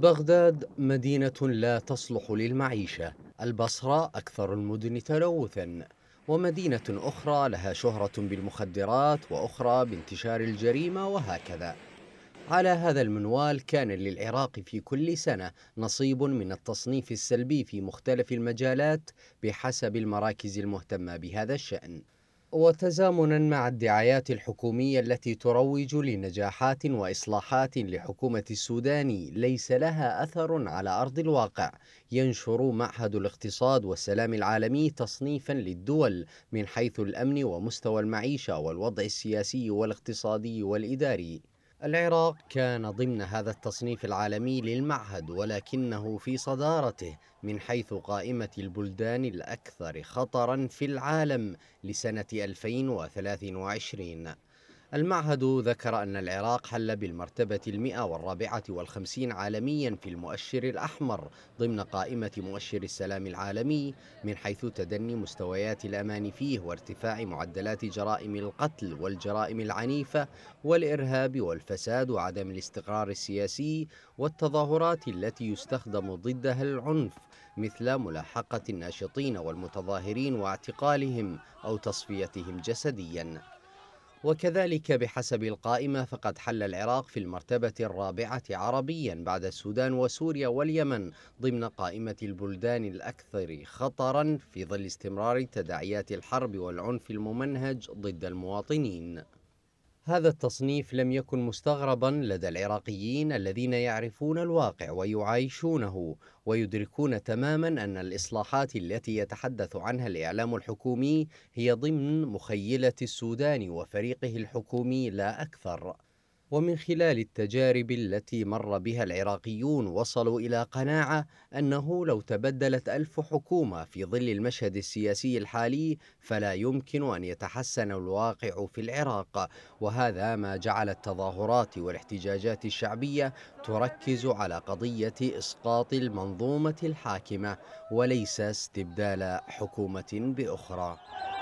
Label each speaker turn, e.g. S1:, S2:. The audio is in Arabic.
S1: بغداد مدينة لا تصلح للمعيشة البصرة أكثر المدن تلوثا ومدينة أخرى لها شهرة بالمخدرات وأخرى بانتشار الجريمة وهكذا على هذا المنوال كان للعراق في كل سنة نصيب من التصنيف السلبي في مختلف المجالات بحسب المراكز المهتمة بهذا الشأن وتزامنا مع الدعايات الحكومية التي تروج لنجاحات وإصلاحات لحكومة السودان ليس لها أثر على أرض الواقع ينشر معهد الاقتصاد والسلام العالمي تصنيفا للدول من حيث الأمن ومستوى المعيشة والوضع السياسي والاقتصادي والإداري العراق كان ضمن هذا التصنيف العالمي للمعهد ولكنه في صدارته من حيث قائمة البلدان الأكثر خطرا في العالم لسنة 2023 المعهد ذكر أن العراق حل بالمرتبة المئة والرابعة والخمسين عالميا في المؤشر الأحمر ضمن قائمة مؤشر السلام العالمي من حيث تدني مستويات الأمان فيه وارتفاع معدلات جرائم القتل والجرائم العنيفة والإرهاب والفساد وعدم الاستقرار السياسي والتظاهرات التي يستخدم ضدها العنف مثل ملاحقة الناشطين والمتظاهرين واعتقالهم أو تصفيتهم جسدياً وكذلك بحسب القائمة فقد حل العراق في المرتبة الرابعة عربيا بعد السودان وسوريا واليمن ضمن قائمة البلدان الأكثر خطرا في ظل استمرار تداعيات الحرب والعنف الممنهج ضد المواطنين هذا التصنيف لم يكن مستغربا لدى العراقيين الذين يعرفون الواقع ويعايشونه ويدركون تماما أن الإصلاحات التي يتحدث عنها الإعلام الحكومي هي ضمن مخيلة السودان وفريقه الحكومي لا أكثر ومن خلال التجارب التي مر بها العراقيون وصلوا إلى قناعة أنه لو تبدلت ألف حكومة في ظل المشهد السياسي الحالي فلا يمكن أن يتحسن الواقع في العراق وهذا ما جعل التظاهرات والاحتجاجات الشعبية تركز على قضية إسقاط المنظومة الحاكمة وليس استبدال حكومة بأخرى